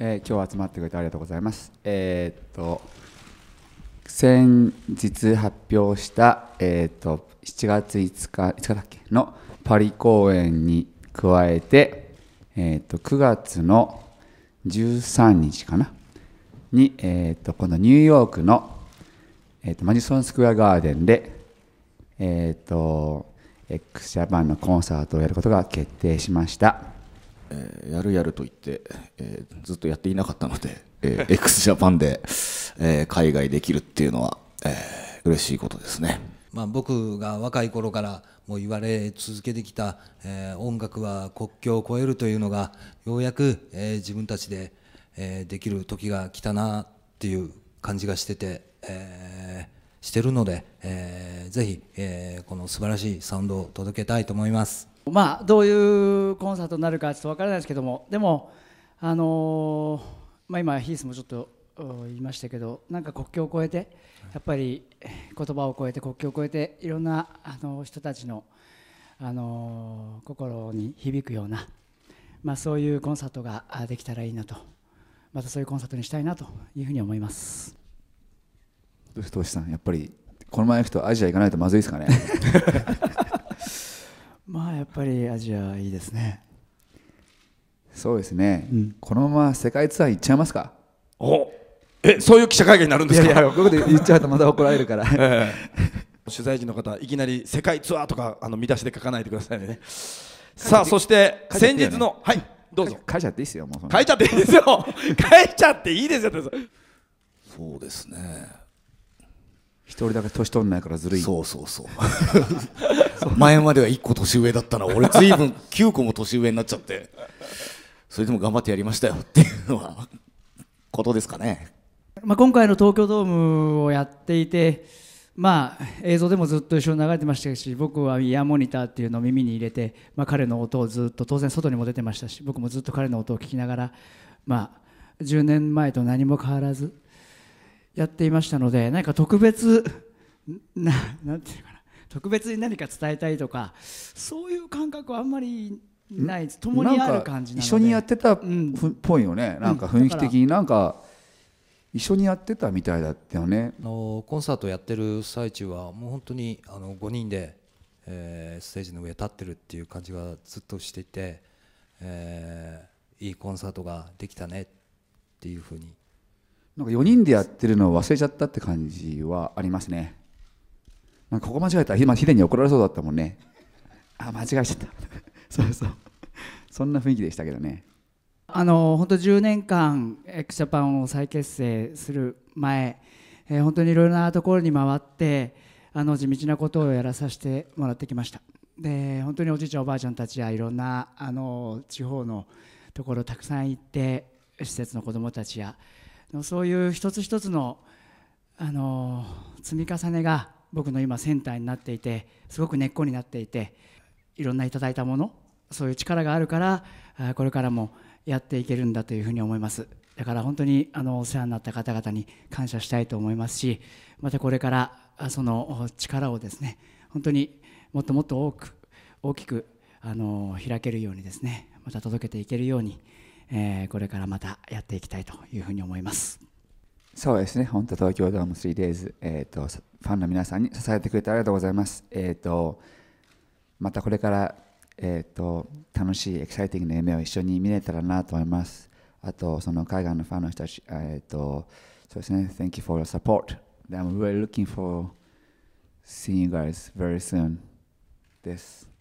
えー、今日集まってくれてありがとうございます。えー、っと先日発表した、えー、っと7月5日5日だっけのパリ公演に加えて、えっと9月の13日かなに、えっと今度ニューヨークの、えっとマジソンスクエアガーデンで、えっと x ジャパンのコンサートをやることが決定しました。えー、やるやると言って、えー、ずっとやっていなかったので、えー、x ジャパンで、えー、海外できるっていうのは、えー、嬉しいことですね。まあ、僕が若い頃からもう言われ続けてきた、えー、音楽は国境を越えるというのがようやく、えー、自分たちで、えー、できる時が来たなっていう感じがしてて、えー、してるので、えー、ぜひ、えー、この素晴らしいサウンドを届けたいと思います。まあどういうコンサートになるかちょっと分からないですけどもでもあのー、まあ、今ヒースもちょっと言いましたけどなんか国境を越えてやっぱり言葉を越えて国境を越えていろんなあの人たちのあのー、心に響くような、まあ、そういうコンサートができたらいいなとまたそういうコンサートにしたいなというふうに思います。どうしさんやっぱりこの前行くとアジア行かないとまずいですかね まあやっぱりアジアいいですねそうですね、うん、このまま世界ツアー行っちゃいますかおえそういう記者会見になるんですかいやいやここで言っちゃうとまた怒られるから、えー、取材陣の方いきなり世界ツアーとかあの見出しで書かないでくださいねさあそして先日の、はいどうぞ書いちゃっていいですよもう書いちゃっていいですよ書いちゃっていいですよそうですね一人だけ年取んないからずるいそうそうそう前までは1個年上だったな俺ずいぶん9 個も年上になっちゃってそれでも頑張ってやりましたよっていうのはことですかね、まあ、今回の東京ドームをやっていてまあ映像でもずっと一緒に流れてましたし僕はイヤーモニターっていうのを耳に入れて、まあ、彼の音をずっと当然外にも出てましたし僕もずっと彼の音を聞きながらまあ10年前と何も変わらずやっていましたので何か特別 ななんていうかな特別に何か伝えたいとかそういう感覚はあんまりない共にある感じなので一緒にやってたっぽいよね、うん、なんか雰囲気的になんか一緒にやってたみたいだったよねあのコンサートやってる最中はもう本当にあの5人で、えー、ステージの上立ってるっていう感じがずっとしていて、えー、いいコンサートができたねっていうふうになんか4人でやってるのを忘れちゃったって感じはありますね。なんかここ間違えた今ヒデに怒られそうだったもんね。あ間違えちゃった。そうそう。そんな雰囲気でしたけどね。あの本当10年間 x ジャパンを再結成する前、えー、本当にいろいろなところに回ってあの地道なことをやらさせてもらってきましたで本当におじいちゃんおばあちゃんたちやいろんなあの地方のところたくさん行って施設の子どもたちやでもそういう一つ一つのあの積み重ねが僕の今センターになっていてすごく根っこになっていていろんないただいたものそういう力があるからこれからもやっていけるんだというふうに思いますだから本当にあのお世話になった方々に感謝したいと思いますしまたこれからその力をですね本当にもっともっと多く大きくあの開けるようにですねまた届けていけるようにえー、これからまたやっていきたいというふうに思います。そうですね、本当東京ドーム 3days、えーと、ファンの皆さんに支えてくれてありがとうございます。えーと、またこれから、えーと楽しい、エキサイティングな夢を一緒に見れたらなと思います。あと、その海外のファンの人たち、えーと、そうですね、Thank you for your support. I'm really looking for seeing you guys very soon. です。